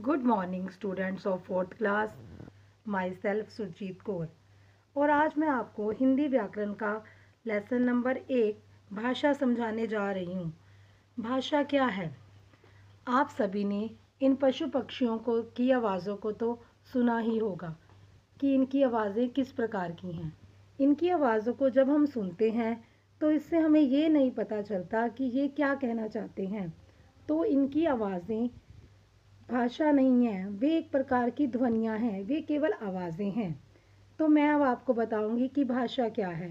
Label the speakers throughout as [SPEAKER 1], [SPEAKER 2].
[SPEAKER 1] Good morning students of fourth class myself Surjeet Kaur और आज मैं आपको हिंदी व्याकरण का लेसन नंबर एक भाषा समझाने जा रही हूँ भाषा क्या है आप सभी ने इन पशु पक्षियों को की आवाज़ों को तो सुना ही होगा कि इनकी आवाज़ें किस प्रकार की हैं इनकी आवाज़ों को जब हम सुनते हैं तो इससे हमें ये नहीं पता चलता कि ये क्या कहना चाहते हैं तो इनकी आवाज़ें भाषा नहीं है वे एक प्रकार की ध्वनियाँ हैं वे केवल आवाज़ें हैं तो मैं अब आपको बताऊंगी कि भाषा क्या है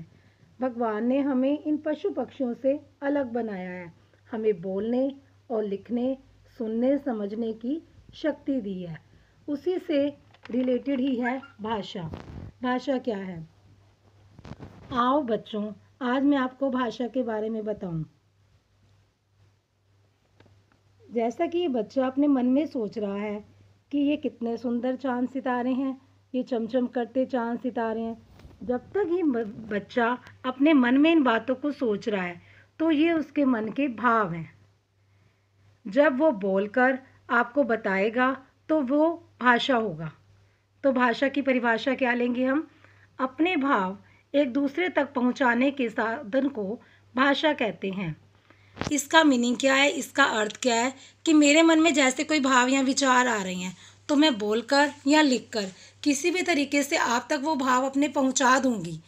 [SPEAKER 1] भगवान ने हमें इन पशु पक्षियों से अलग बनाया है हमें बोलने और लिखने सुनने समझने की शक्ति दी है उसी से रिलेटेड ही है भाषा भाषा क्या है आओ बच्चों आज मैं आपको भाषा के बारे में बताऊं। जैसा कि ये बच्चा अपने मन में सोच रहा है कि ये कितने सुंदर चांद सितारे हैं ये चमचम करते चांद सितारे हैं जब तक ये बच्चा अपने मन में इन बातों को सोच रहा है तो ये उसके मन के भाव हैं जब वो बोलकर आपको बताएगा तो वो भाषा होगा तो भाषा की परिभाषा क्या लेंगे हम अपने भाव एक दूसरे तक पहुंचाने के साधन को भाषा कहते हैं इसका मीनिंग क्या है इसका अर्थ क्या है कि मेरे मन में जैसे कोई भाव या विचार आ रहे हैं तो मैं बोलकर या लिखकर किसी भी तरीके से आप तक वो भाव अपने पहुंचा दूंगी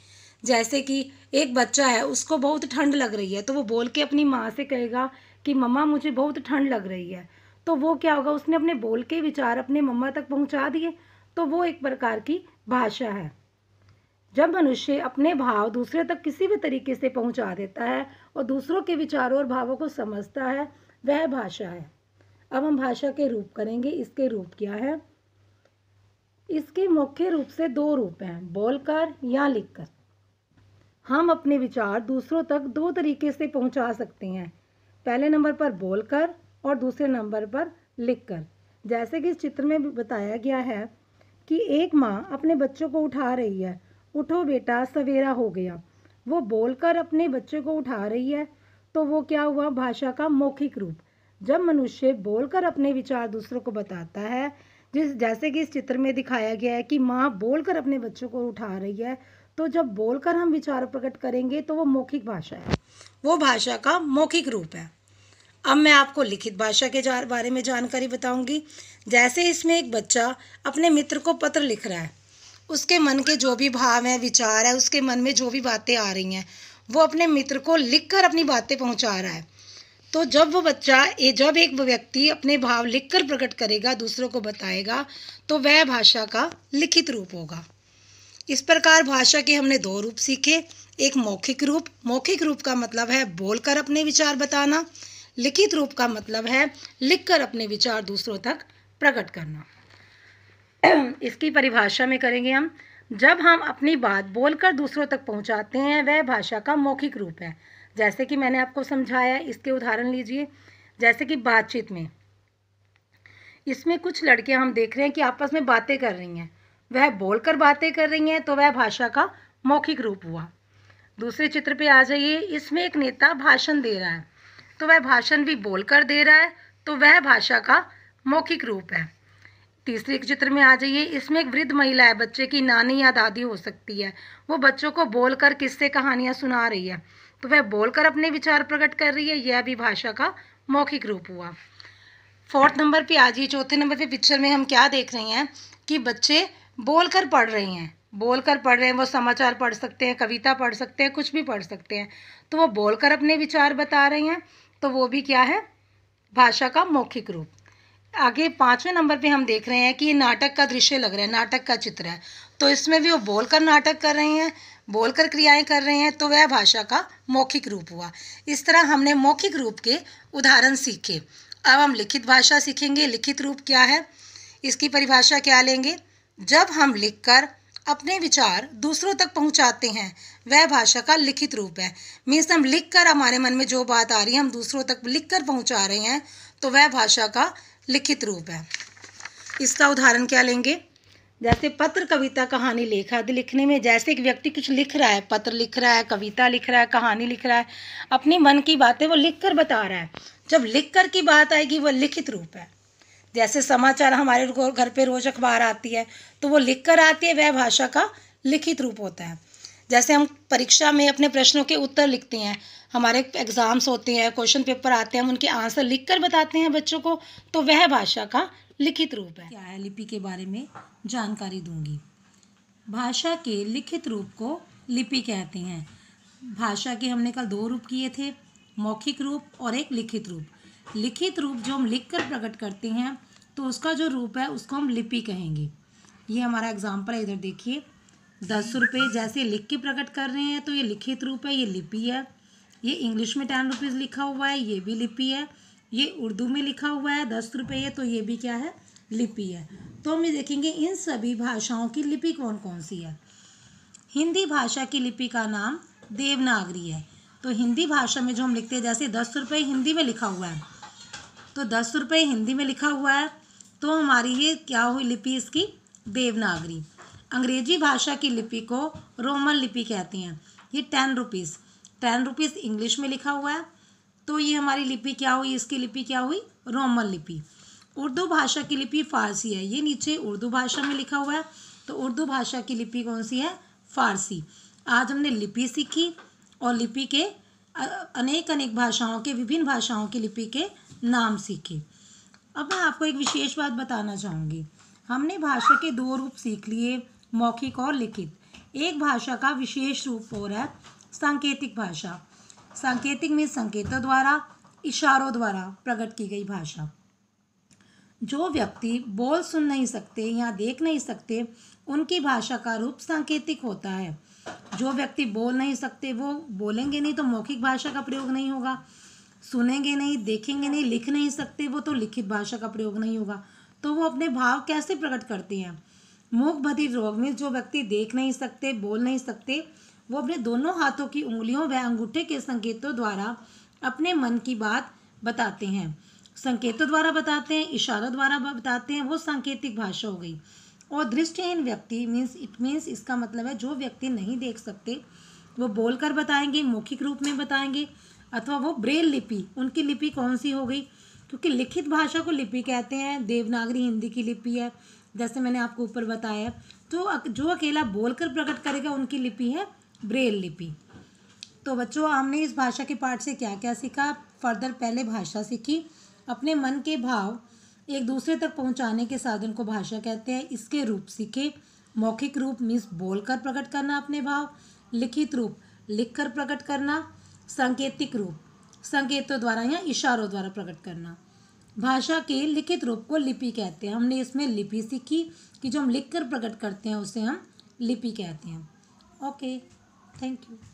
[SPEAKER 1] जैसे कि एक बच्चा है उसको बहुत ठंड लग रही है तो वो बोल के अपनी माँ से कहेगा कि मम्मा मुझे बहुत ठंड लग रही है तो वो क्या होगा उसने अपने बोल के विचार अपने मम्मा तक पहुँचा दिए तो वो एक प्रकार की भाषा है जब मनुष्य अपने भाव दूसरे तक किसी भी तरीके से पहुंचा देता है और दूसरों के विचारों और भावों को समझता है वह भाषा है अब हम भाषा के रूप करेंगे इसके रूप क्या है इसके मुख्य रूप से दो रूप हैं बोलकर या लिखकर हम अपने विचार दूसरों तक दो तरीके से पहुंचा सकते हैं पहले नंबर पर बोलकर और दूसरे नंबर पर लिखकर जैसे कि इस चित्र में बताया गया है कि एक माँ अपने बच्चों को उठा रही है उठो बेटा सवेरा हो गया वो बोलकर अपने बच्चे को उठा रही है तो वो क्या हुआ भाषा का मौखिक रूप जब मनुष्य बोलकर अपने विचार दूसरों को बताता है जिस जैसे कि इस चित्र में दिखाया गया है कि माँ बोलकर अपने बच्चों को उठा रही है तो जब बोलकर हम विचार प्रकट करेंगे तो वो मौखिक भाषा है वो भाषा का मौखिक रूप है अब मैं आपको लिखित भाषा के बारे में जानकारी बताऊंगी जैसे इसमें एक बच्चा अपने मित्र को पत्र लिख रहा है उसके मन के जो भी भाव हैं विचार है उसके मन में जो भी बातें आ रही हैं वो अपने मित्र को लिख कर अपनी बातें पहुँचा रहा है तो जब वो बच्चा ये जब एक व्यक्ति अपने भाव लिख कर प्रकट करेगा दूसरों को बताएगा तो वह भाषा का लिखित रूप होगा इस प्रकार भाषा के हमने दो रूप सीखे एक मौखिक रूप मौखिक रूप का मतलब है बोलकर अपने विचार बताना लिखित रूप का मतलब है लिखकर अपने विचार दूसरों तक प्रकट करना इसकी परिभाषा में करेंगे हम जब हम अपनी बात बोलकर दूसरों तक पहुंचाते हैं वह भाषा का मौखिक रूप है जैसे कि मैंने आपको समझाया इसके उदाहरण लीजिए जैसे कि बातचीत में इसमें कुछ लड़कियां हम देख रहे हैं कि आपस में बातें कर रही हैं वह बोलकर बातें कर रही हैं तो वह भाषा का मौखिक रूप हुआ दूसरे चित्र पे आ जाइए इसमें एक नेता भाषण दे रहा है तो वह भाषण भी बोलकर दे रहा है तो वह भाषा का मौखिक रूप है तीसरे एक चित्र में आ जाइए इसमें एक वृद्ध महिला है बच्चे की नानी या दादी हो सकती है वो बच्चों को बोलकर किससे कहानियाँ सुना रही है तो वह बोलकर अपने विचार प्रकट कर रही है यह भी भाषा का मौखिक रूप हुआ फोर्थ नंबर पे आ जाइए चौथे नंबर पे पिक्चर में हम क्या देख रहे हैं कि बच्चे बोलकर पढ़ रहे हैं बोलकर पढ़ रहे हैं वो समाचार पढ़ सकते हैं कविता पढ़ सकते हैं कुछ भी पढ़ सकते हैं तो वो बोलकर अपने विचार बता रहे हैं तो वो भी क्या है भाषा का मौखिक रूप आगे पाँचवें नंबर पे हम देख रहे हैं कि ये नाटक का दृश्य लग रहा है नाटक का चित्र है तो इसमें भी वो बोलकर नाटक कर रहे हैं बोलकर क्रियाएं कर रहे हैं तो वह भाषा का मौखिक रूप हुआ इस तरह हमने मौखिक रूप के उदाहरण सीखे अब हम लिखित भाषा सीखेंगे लिखित रूप क्या है इसकी परिभाषा क्या लेंगे जब हम लिखकर अपने विचार दूसरों तक पहुंचाते हैं वह भाषा का लिखित रूप है मीन्स हम लिख कर हमारे मन में जो बात आ रही है हम दूसरों तक लिख कर पहुँचा रहे हैं तो वह भाषा का लिखित रूप है इसका उदाहरण क्या लेंगे जैसे पत्र कविता कहानी लेख आदि लिखने में जैसे एक व्यक्ति कुछ लिख रहा है पत्र लिख रहा है कविता लिख रहा है कहानी लिख रहा है अपनी मन की बातें वो लिख कर बता रहा है जब लिख कर की बात आएगी वह लिखित रूप है जैसे समाचार हमारे घर पे रोज़ अखबार आती है तो वो लिख कर आती है वह भाषा का लिखित रूप होता है जैसे हम परीक्षा में अपने प्रश्नों के उत्तर लिखते हैं हमारे एग्ज़ाम्स होते हैं क्वेश्चन पेपर आते हैं हम उनके आंसर लिख कर बताते हैं बच्चों को तो वह भाषा का लिखित रूप है क्या है लिपि के बारे में जानकारी दूंगी भाषा के लिखित रूप को लिपि कहते हैं भाषा के हमने कल दो रूप किए थे मौखिक रूप और एक लिखित रूप लिखित रूप जो हम लिख कर प्रकट करते हैं तो उसका जो रूप है उसको हम लिपि कहेंगे ये हमारा एग्जाम्पल है इधर देखिए दस रुपये जैसे लिख के प्रकट कर रहे हैं तो ये लिखित रूप है ये लिपि है ये इंग्लिश में टेन रुपीज़ लिखा हुआ है ये भी लिपि है ये उर्दू में लिखा हुआ है दस रुपये है तो ये भी क्या है लिपि है तो हम ये देखेंगे इन सभी भाषाओं की लिपि कौन कौन सी है हिंदी भाषा की लिपि का नाम देवनागरी है तो हिंदी भाषा में जो हम लिखते हैं जैसे दस रुपये हिंदी में लिखा हुआ है तो दस रुपये हिंदी में लिखा हुआ है तो हमारी ये क्या हुई लिपि इसकी देवनागरी अंग्रेजी भाषा की लिपि को रोमन लिपि कहती हैं ये ten rupees ten rupees English में लिखा हुआ है तो ये हमारी लिपि क्या हुई इसकी लिपि क्या हुई रोमन लिपि उर्दू भाषा की लिपि फारसी है ये नीचे उर्दू भाषा में लिखा हुआ है तो उर्दू भाषा की लिपि कौन सी है फारसी आज हमने लिपि सीखी और लिपि के अनेक अनेक भाषाओं के विभिन्न भाषाओं की लिपि के नाम सीखे अब मैं आपको एक विशेष बात बताना चाहूँगी हमने भाषा के दो रूप सीख लिए मौखिक और लिखित एक भाषा का विशेष रूप और है सांकेतिक भाषा सांकेतिक में संकेतों द्वारा इशारों द्वारा प्रकट की गई भाषा जो व्यक्ति बोल सुन नहीं सकते या देख नहीं सकते उनकी भाषा का रूप सांकेतिक होता है जो व्यक्ति बोल नहीं सकते वो बोलेंगे नहीं तो मौखिक भाषा का प्रयोग नहीं होगा सुनेंगे नहीं देखेंगे नहीं लिख नहीं सकते वो तो लिखित भाषा का प्रयोग नहीं होगा तो वो अपने भाव कैसे प्रकट करते हैं मूक बधिर रोग में जो व्यक्ति देख नहीं सकते बोल नहीं सकते वो अपने दोनों हाथों की उंगलियों व अंगूठे के संकेतों द्वारा अपने मन की बात बताते हैं संकेतों द्वारा बताते हैं इशारों द्वारा बताते हैं वो सांकेतिक भाषा हो गई और दृष्टिहीन व्यक्ति मीन्स इट मीन्स इसका मतलब है जो व्यक्ति नहीं देख सकते वो बोल कर बताएंगे मौखिक रूप में बताएंगे अथवा वो ब्रेल लिपि उनकी लिपि कौन सी हो गई क्योंकि लिखित भाषा को लिपि कहते हैं देवनागरी हिंदी की लिपि है जैसे मैंने आपको ऊपर बताया तो जो अकेला बोलकर प्रकट करेगा उनकी लिपि है ब्रेल लिपि तो बच्चों हमने इस भाषा के पाठ से क्या क्या सीखा फर्दर पहले भाषा सीखी अपने मन के भाव एक दूसरे तक पहुंचाने के साधन को भाषा कहते हैं इसके रूप सीखे मौखिक रूप मीन्स बोलकर प्रकट करना अपने भाव लिखित रूप लिखकर प्रकट करना सांकेतिक रूप संकेतों द्वारा या इशारों द्वारा प्रकट करना भाषा के लिखित रूप को लिपि कहते हैं हमने इसमें लिपि सीखी कि जो हम लिख कर प्रकट करते हैं उसे हम लिपि कहते हैं ओके थैंक यू